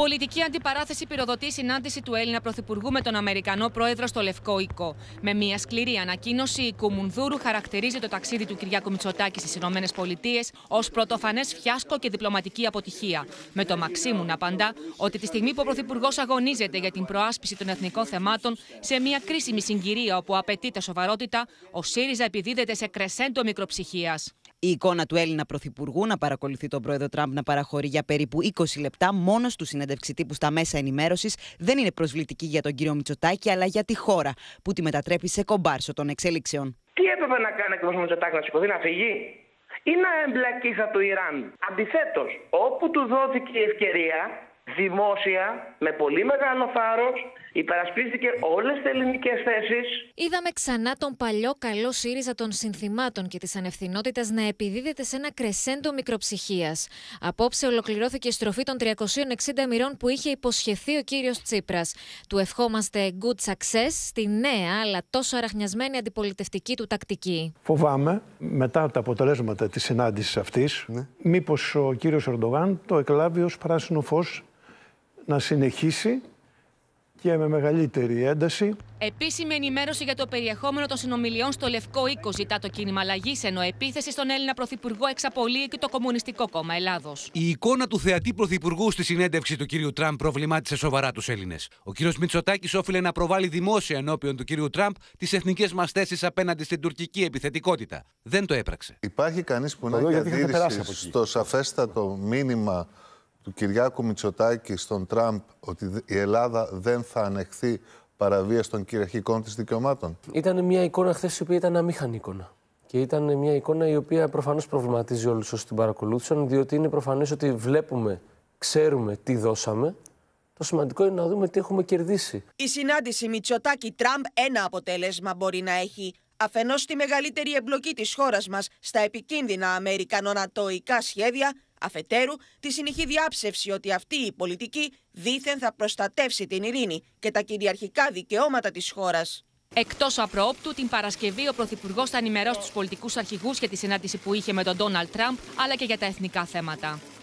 Πολιτική αντιπαράθεση πυροδοτεί συνάντηση του Έλληνα Πρωθυπουργού με τον Αμερικανό Πρόεδρο στο Λευκό Οίκο. Με μια σκληρή ανακοίνωση, η Κουμουνδούρου χαρακτηρίζει το ταξίδι του Κυριάκου Μητσοτάκη στις ΗΠΑ ως πρωτοφανές φιάσκο και διπλωματική αποτυχία. Με το Μαξίμου να απαντά ότι τη στιγμή που ο Πρωθυπουργός αγωνίζεται για την προάσπιση των εθνικών θεμάτων σε μια κρίσιμη συγκυρία όπου απαιτείται σοβαρότητα, ο ΣΥΡΙΖΑ επιδίδεται σε κρεσέντο μικροψυχίας η εικόνα του Έλληνα Πρωθυπουργού να παρακολουθεί τον πρόεδρο Τραμπ να παραχωρεί για περίπου 20 λεπτά μόνο του συνέντευξη τύπου στα μέσα ενημέρωσης δεν είναι προσβλητική για τον κύριο Μητσοτάκη, αλλά για τη χώρα που τη μετατρέπει σε κομπάρσο των εξέλιξεων. Τι έπρεπε να κάνει ο Μητσοτάκη να σηκωθεί να φύγει ή να εμπλακεί από το Ιράν. Αντιθέτως, όπου του δόθηκε η ευκαιρία, δημόσια, με πολύ μεγάλο θάρρος, υπερασπίστηκε όλες τις ελληνικές θέσεις. Είδαμε ξανά τον παλιό καλό ΣΥΡΙΖΑ των συνθημάτων και της ανευθυνότητας να επιδίδεται σε ένα κρεσέντο μικροψυχίας. Απόψε ολοκληρώθηκε η στροφή των 360 μοιρών που είχε υποσχεθεί ο κύριος Τσίπρας. Του ευχόμαστε good success στη νέα αλλά τόσο αραχνιασμένη αντιπολιτευτική του τακτική. Φοβάμαι μετά τα αποτελέσματα της συνάντησης αυτής, ναι. μήπως ο κύριος Ερντογάν το εκλάβει ως πράσινο φως να συνεχίσει και με μεγαλύτερη ένταση. Επίσημη ενημέρωση για το περιεχόμενο των συνομιλιών στο Λευκό Οίκος ζητά το κίνημα αλλαγής, ενώ επίθεση στον Έλληνα Πρωθυπουργό εξαπολύει και το Κομμουνιστικό Κόμμα Ελλάδος. Η εικόνα του θεατή Πρωθυπουργού στη συνέντευξη του κ. Τραμπ προβλημάτισε σοβαρά τους Έλληνες. Ο κ. Μητσοτάκης όφιλε να προβάλλει δημόσια ενώπιον του κ. Τραμπ τις εθνικές μας θέσεις απέναντι στην τουρκική επιθετικότητα. Δεν το έπραξε. Υπάρχει κανείς που να διαδίδει στο σαφέστατο μήνυμα του Κυριάκου Μητσοτάκη στον Τραμπ ότι η Ελλάδα δεν θα ανεχθεί παραβίαση των κυριαρχικών της δικαιωμάτων. Ήταν μια εικόνα χθες η οποία ήταν αμήχανη εικόνα. Και ήταν μια εικόνα η οποία προφανώς προβληματίζει όλους όσους την παρακολούθησαν, διότι είναι προφανές ότι βλέπουμε, ξέρουμε τι δώσαμε. Το σημαντικό είναι να δούμε τι έχουμε κερδίσει. Η συνάντηση Μητσοτάκη-Τραμπ ένα αποτέλεσμα μπορεί να έχει. Αφενός τη μεγαλύτερη εμπλοκή της χώρας μας στα επικίνδυνα αμερικανονατοϊκά σχέδια Αφετέρου, τη συνεχή διάψευση ότι αυτή η πολιτική δήθεν θα προστατεύσει την ειρήνη και τα κυριαρχικά δικαιώματα της χώρας. Εκτός απρόπτου, την Παρασκευή ο Πρωθυπουργός θα ενημερώσει τους πολιτικούς αρχηγούς για τη συνάντηση που είχε με τον Ντόναλτ Τραμπ, αλλά και για τα εθνικά θέματα.